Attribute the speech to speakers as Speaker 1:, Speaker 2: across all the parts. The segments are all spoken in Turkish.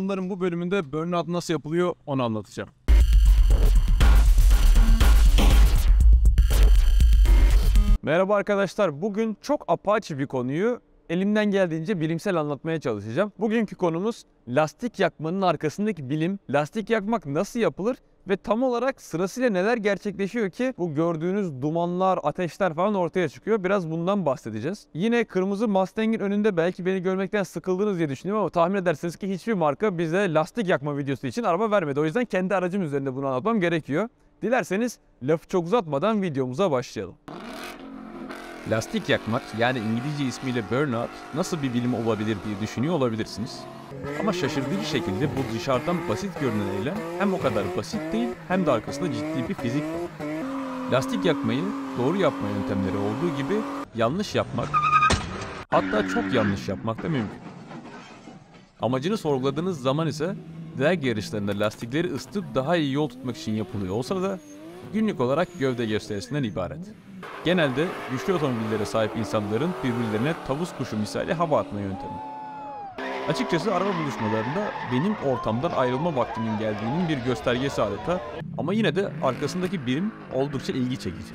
Speaker 1: adamların bu bölümünde burnout nasıl yapılıyor onu anlatacağım. Merhaba arkadaşlar. Bugün çok apaçi bir konuyu elimden geldiğince bilimsel anlatmaya çalışacağım. Bugünkü konumuz lastik yakmanın arkasındaki bilim, lastik yakmak nasıl yapılır ve tam olarak sırasıyla neler gerçekleşiyor ki bu gördüğünüz dumanlar, ateşler falan ortaya çıkıyor. Biraz bundan bahsedeceğiz. Yine kırmızı Mustang'in önünde belki beni görmekten sıkıldınız diye düşünüyorum ama tahmin edersiniz ki hiçbir marka bize lastik yakma videosu için araba vermedi. O yüzden kendi aracım üzerinde bunu anlatmam gerekiyor. Dilerseniz lafı çok uzatmadan videomuza başlayalım. Lastik yakmak yani İngilizce ismiyle burnout nasıl bir bilim olabilir diye düşünüyor olabilirsiniz. Ama şaşırtıcı şekilde bu dışarıdan basit görünen eylem hem o kadar basit değil hem de arkasında ciddi bir fizik var. Lastik yakmayı doğru yapma yöntemleri olduğu gibi yanlış yapmak, hatta çok yanlış yapmak da mümkün. Amacını sorguladığınız zaman ise drag yarışlarında lastikleri ısıtıp daha iyi yol tutmak için yapılıyor olsa da günlük olarak gövde gösterisinden ibaret. Genelde güçlü otomobillere sahip insanların birbirlerine tavus kuşu misali hava atma yöntemi. Açıkçası araba buluşmalarında benim ortamdan ayrılma vaktimin geldiğinin bir göstergesi adeta ama yine de arkasındaki birim oldukça ilgi çekici.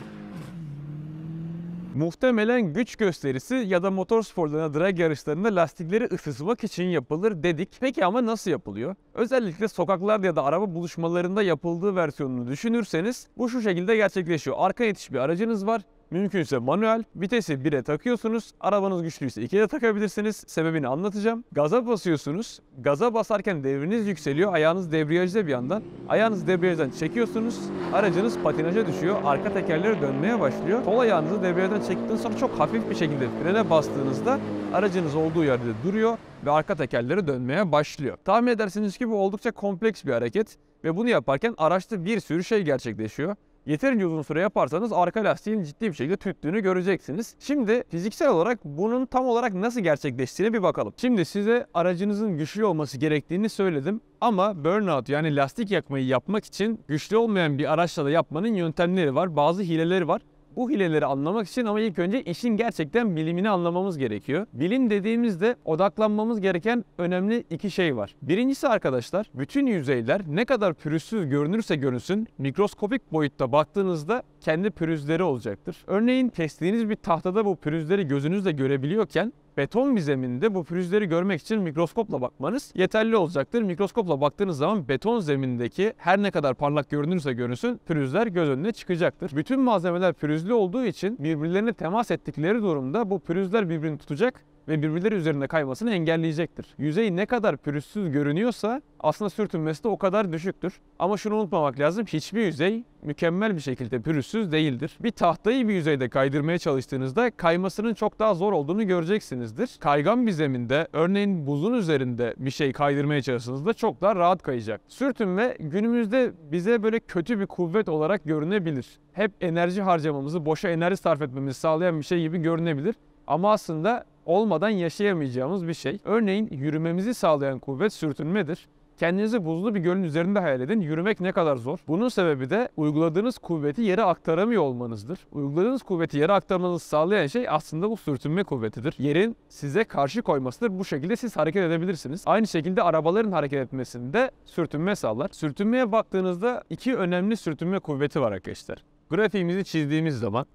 Speaker 1: Muhtemelen güç gösterisi ya da motorsporlarına drag yarışlarında lastikleri ısıtmak için yapılır dedik. Peki ama nasıl yapılıyor? Özellikle sokaklarda ya da araba buluşmalarında yapıldığı versiyonunu düşünürseniz bu şu şekilde gerçekleşiyor. Arka yetiş bir aracınız var. Mümkünse manuel, vitesi 1'e takıyorsunuz. Arabanız güçlüyse 2'de takabilirsiniz. Sebebini anlatacağım. Gaza basıyorsunuz. Gaza basarken devriniz yükseliyor. Ayağınız debriyajda bir yandan. Ayağınız debriyajdan çekiyorsunuz. Aracınız patinaja düşüyor. Arka tekerleri dönmeye başlıyor. Sol ayağınızı debriyajdan çektikten sonra çok hafif bir şekilde frene bastığınızda aracınız olduğu yerde duruyor ve arka tekerleri dönmeye başlıyor. Tahmin edersiniz ki bu oldukça kompleks bir hareket ve bunu yaparken araçta bir sürü şey gerçekleşiyor. Yeterince uzun süre yaparsanız arka lastiğin ciddi bir şekilde tüttüğünü göreceksiniz. Şimdi fiziksel olarak bunun tam olarak nasıl gerçekleştiğine bir bakalım. Şimdi size aracınızın güçlü olması gerektiğini söyledim. Ama burnout yani lastik yakmayı yapmak için güçlü olmayan bir araçla da yapmanın yöntemleri var. Bazı hileleri var bu hileleri anlamak için ama ilk önce işin gerçekten bilimini anlamamız gerekiyor. Bilim dediğimizde odaklanmamız gereken önemli iki şey var. Birincisi arkadaşlar bütün yüzeyler ne kadar pürüzsüz görünürse görünsün mikroskopik boyutta baktığınızda kendi pürüzleri olacaktır. Örneğin kestiğiniz bir tahtada bu pürüzleri gözünüzle görebiliyorken beton bir zeminde bu pürüzleri görmek için mikroskopla bakmanız yeterli olacaktır. Mikroskopla baktığınız zaman beton zemindeki her ne kadar parlak görünürse görünsün pürüzler göz önüne çıkacaktır. Bütün malzemeler pürüzlü olduğu için birbirlerine temas ettikleri durumda bu pürüzler birbirini tutacak ve birbirleri üzerinde kaymasını engelleyecektir. Yüzey ne kadar pürüzsüz görünüyorsa aslında sürtünmesi de o kadar düşüktür. Ama şunu unutmamak lazım. Hiçbir yüzey mükemmel bir şekilde pürüzsüz değildir. Bir tahtayı bir yüzeyde kaydırmaya çalıştığınızda kaymasının çok daha zor olduğunu göreceksinizdir. Kaygan bir zeminde örneğin buzun üzerinde bir şey kaydırmaya çalıştığınızda çok daha rahat kayacak. Sürtünme günümüzde bize böyle kötü bir kuvvet olarak görünebilir. Hep enerji harcamamızı, boşa enerji sarf etmemizi sağlayan bir şey gibi görünebilir. Ama aslında olmadan yaşayamayacağımız bir şey. Örneğin yürümemizi sağlayan kuvvet sürtünmedir. Kendinizi buzlu bir gölün üzerinde hayal edin. Yürümek ne kadar zor. Bunun sebebi de uyguladığınız kuvveti yere aktaramıyor olmanızdır. Uyguladığınız kuvveti yere aktarmanızı sağlayan şey aslında bu sürtünme kuvvetidir. Yerin size karşı koymasıdır. Bu şekilde siz hareket edebilirsiniz. Aynı şekilde arabaların hareket etmesinde sürtünme sağlar. Sürtünmeye baktığınızda iki önemli sürtünme kuvveti var arkadaşlar. Grafiğimizi çizdiğimiz zaman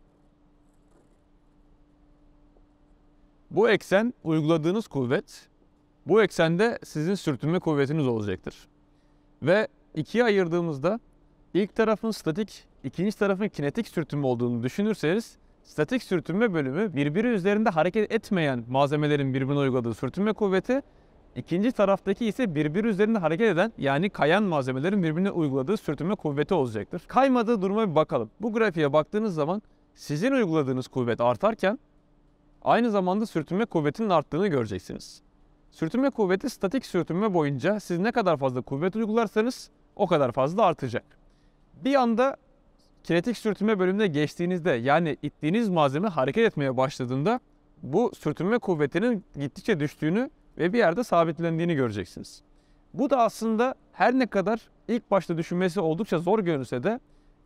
Speaker 1: Bu eksen uyguladığınız kuvvet, bu eksende sizin sürtünme kuvvetiniz olacaktır. Ve ikiye ayırdığımızda ilk tarafın statik, ikinci tarafın kinetik sürtünme olduğunu düşünürseniz statik sürtünme bölümü birbiri üzerinde hareket etmeyen malzemelerin birbirine uyguladığı sürtünme kuvveti, ikinci taraftaki ise birbiri üzerinde hareket eden yani kayan malzemelerin birbirine uyguladığı sürtünme kuvveti olacaktır. Kaymadığı duruma bir bakalım. Bu grafiğe baktığınız zaman sizin uyguladığınız kuvvet artarken aynı zamanda sürtünme kuvvetinin arttığını göreceksiniz. Sürtünme kuvveti statik sürtünme boyunca siz ne kadar fazla kuvvet uygularsanız o kadar fazla artacak. Bir anda kinetik sürtünme bölümüne geçtiğinizde yani ittiğiniz malzeme hareket etmeye başladığında bu sürtünme kuvvetinin gittikçe düştüğünü ve bir yerde sabitlendiğini göreceksiniz. Bu da aslında her ne kadar ilk başta düşünmesi oldukça zor görünse de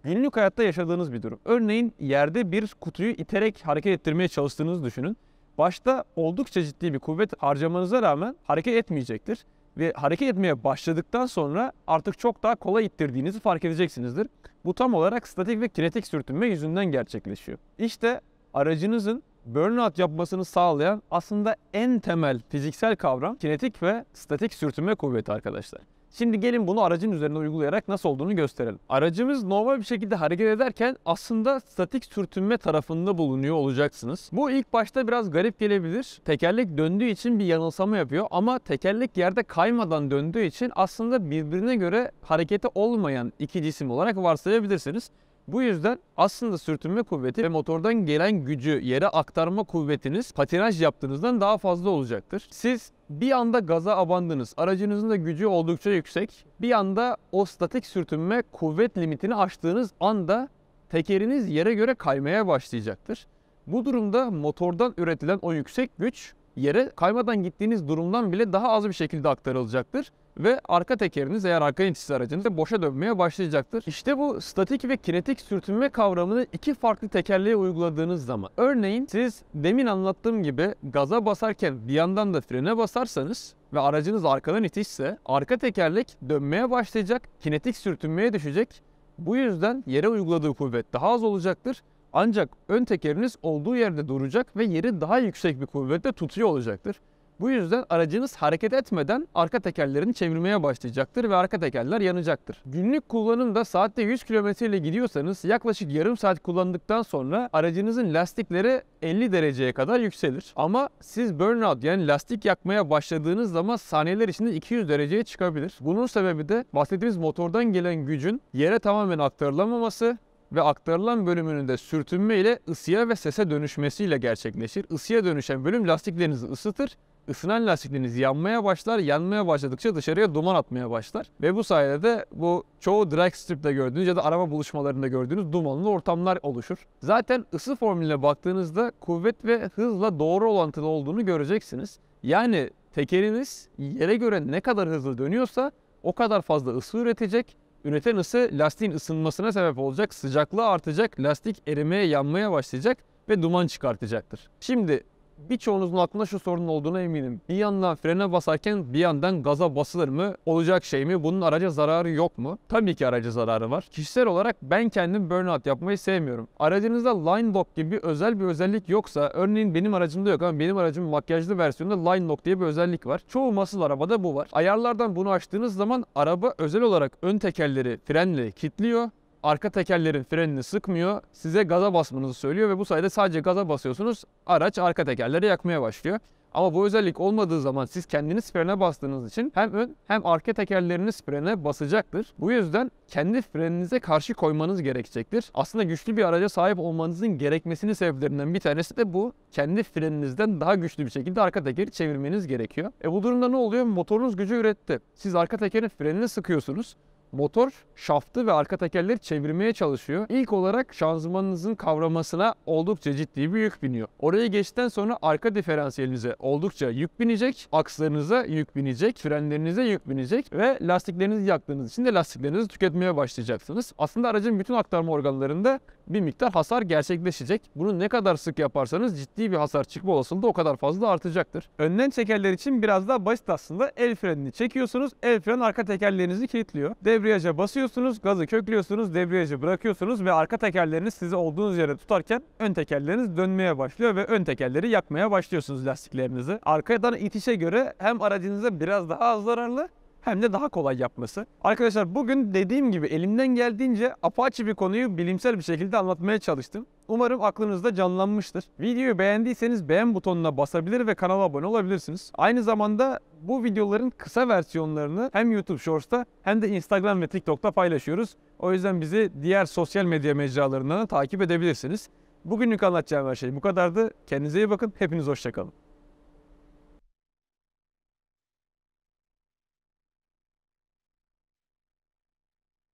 Speaker 1: günlük hayatta yaşadığınız bir durum. Örneğin yerde bir kutuyu iterek hareket ettirmeye çalıştığınızı düşünün. Başta oldukça ciddi bir kuvvet harcamanıza rağmen hareket etmeyecektir. Ve hareket etmeye başladıktan sonra artık çok daha kolay ittirdiğinizi fark edeceksinizdir. Bu tam olarak statik ve kinetik sürtünme yüzünden gerçekleşiyor. İşte aracınızın burnout yapmasını sağlayan aslında en temel fiziksel kavram kinetik ve statik sürtünme kuvveti arkadaşlar. Şimdi gelin bunu aracın üzerine uygulayarak nasıl olduğunu gösterelim. Aracımız normal bir şekilde hareket ederken aslında statik sürtünme tarafında bulunuyor olacaksınız. Bu ilk başta biraz garip gelebilir. Tekerlek döndüğü için bir yanılsama yapıyor ama tekerlek yerde kaymadan döndüğü için aslında birbirine göre harekete olmayan iki cisim olarak varsayabilirsiniz. Bu yüzden aslında sürtünme kuvveti ve motordan gelen gücü yere aktarma kuvvetiniz patinaj yaptığınızdan daha fazla olacaktır. Siz bir anda gaza abandınız. Aracınızın da gücü oldukça yüksek. Bir anda o statik sürtünme kuvvet limitini aştığınız anda tekeriniz yere göre kaymaya başlayacaktır. Bu durumda motordan üretilen o yüksek güç yere kaymadan gittiğiniz durumdan bile daha az bir şekilde aktarılacaktır ve arka tekeriniz eğer arka itiş aracınızda boşa dönmeye başlayacaktır. İşte bu statik ve kinetik sürtünme kavramını iki farklı tekerleğe uyguladığınız zaman. Örneğin siz demin anlattığım gibi gaza basarken bir yandan da frene basarsanız ve aracınız arkadan itişse arka tekerlek dönmeye başlayacak, kinetik sürtünmeye düşecek. Bu yüzden yere uyguladığı kuvvet daha az olacaktır. Ancak ön tekeriniz olduğu yerde duracak ve yeri daha yüksek bir kuvvetle tutuyor olacaktır. Bu yüzden aracınız hareket etmeden arka tekerlerini çevirmeye başlayacaktır ve arka tekerler yanacaktır. Günlük kullanımda saatte 100 km ile gidiyorsanız yaklaşık yarım saat kullandıktan sonra aracınızın lastikleri 50 dereceye kadar yükselir. Ama siz burnout yani lastik yakmaya başladığınız zaman saniyeler içinde 200 dereceye çıkabilir. Bunun sebebi de bahsettiğimiz motordan gelen gücün yere tamamen aktarılamaması, ve aktarılan bölümünün de sürtünme ile ısıya ve sese dönüşmesiyle gerçekleşir. Isıya dönüşen bölüm lastiklerinizi ısıtır ısınan lastikleriniz yanmaya başlar. Yanmaya başladıkça dışarıya duman atmaya başlar. Ve bu sayede de bu çoğu drag strip'te gördüğünüz ya da araba buluşmalarında gördüğünüz dumanlı ortamlar oluşur. Zaten ısı formülüne baktığınızda kuvvet ve hızla doğru orantılı olduğunu göreceksiniz. Yani tekeriniz yere göre ne kadar hızlı dönüyorsa o kadar fazla ısı üretecek. Üreten ısı lastiğin ısınmasına sebep olacak, sıcaklığı artacak, lastik erimeye yanmaya başlayacak ve duman çıkartacaktır. Şimdi birçoğunuzun aklında şu sorunun olduğuna eminim. Bir yandan frene basarken bir yandan gaza basılır mı? Olacak şey mi? Bunun araca zararı yok mu? Tabii ki araca zararı var. Kişisel olarak ben kendim burnout yapmayı sevmiyorum. Aracınızda line lock gibi özel bir özellik yoksa örneğin benim aracımda yok ama benim aracım makyajlı versiyonunda line lock diye bir özellik var. Çoğu masal arabada bu var. Ayarlardan bunu açtığınız zaman araba özel olarak ön tekerleri frenle kilitliyor arka tekerlerin frenini sıkmıyor. Size gaza basmanızı söylüyor ve bu sayede sadece gaza basıyorsunuz. Araç arka tekerleri yakmaya başlıyor. Ama bu özellik olmadığı zaman siz kendiniz frene bastığınız için hem ön hem arka tekerleriniz frene basacaktır. Bu yüzden kendi freninize karşı koymanız gerekecektir. Aslında güçlü bir araca sahip olmanızın gerekmesinin sebeplerinden bir tanesi de bu. Kendi freninizden daha güçlü bir şekilde arka tekeri çevirmeniz gerekiyor. E bu durumda ne oluyor? Motorunuz gücü üretti. Siz arka tekerin frenini sıkıyorsunuz motor şaftı ve arka tekerleri çevirmeye çalışıyor. İlk olarak şanzımanınızın kavramasına oldukça ciddi bir yük biniyor. Orayı geçtikten sonra arka diferansiyelinize oldukça yük binecek, akslarınıza yük binecek, frenlerinize yük binecek ve lastiklerinizi yaktığınız için de lastiklerinizi tüketmeye başlayacaksınız. Aslında aracın bütün aktarma organlarında bir miktar hasar gerçekleşecek. Bunu ne kadar sık yaparsanız ciddi bir hasar çıkma olasılığı o kadar fazla artacaktır. Önlen tekerler için biraz daha basit aslında. El frenini çekiyorsunuz. El fren arka tekerlerinizi kilitliyor. Debriyaja basıyorsunuz, gazı köklüyorsunuz, debriyajı bırakıyorsunuz ve arka tekerleriniz sizi olduğunuz yere tutarken ön tekerleriniz dönmeye başlıyor ve ön tekerleri yakmaya başlıyorsunuz lastiklerinizi. Arkadan itişe göre hem aracınıza biraz daha az zararlı hem de daha kolay yapması. Arkadaşlar bugün dediğim gibi elimden geldiğince apaçı bir konuyu bilimsel bir şekilde anlatmaya çalıştım. Umarım aklınızda canlanmıştır. Videoyu beğendiyseniz beğen butonuna basabilir ve kanala abone olabilirsiniz. Aynı zamanda bu videoların kısa versiyonlarını hem YouTube Shorts'ta hem de Instagram ve TikTok'ta paylaşıyoruz. O yüzden bizi diğer sosyal medya mecralarından da takip edebilirsiniz. Bugünlük anlatacağım her şey bu kadardı. Kendinize iyi bakın. Hepiniz hoşçakalın.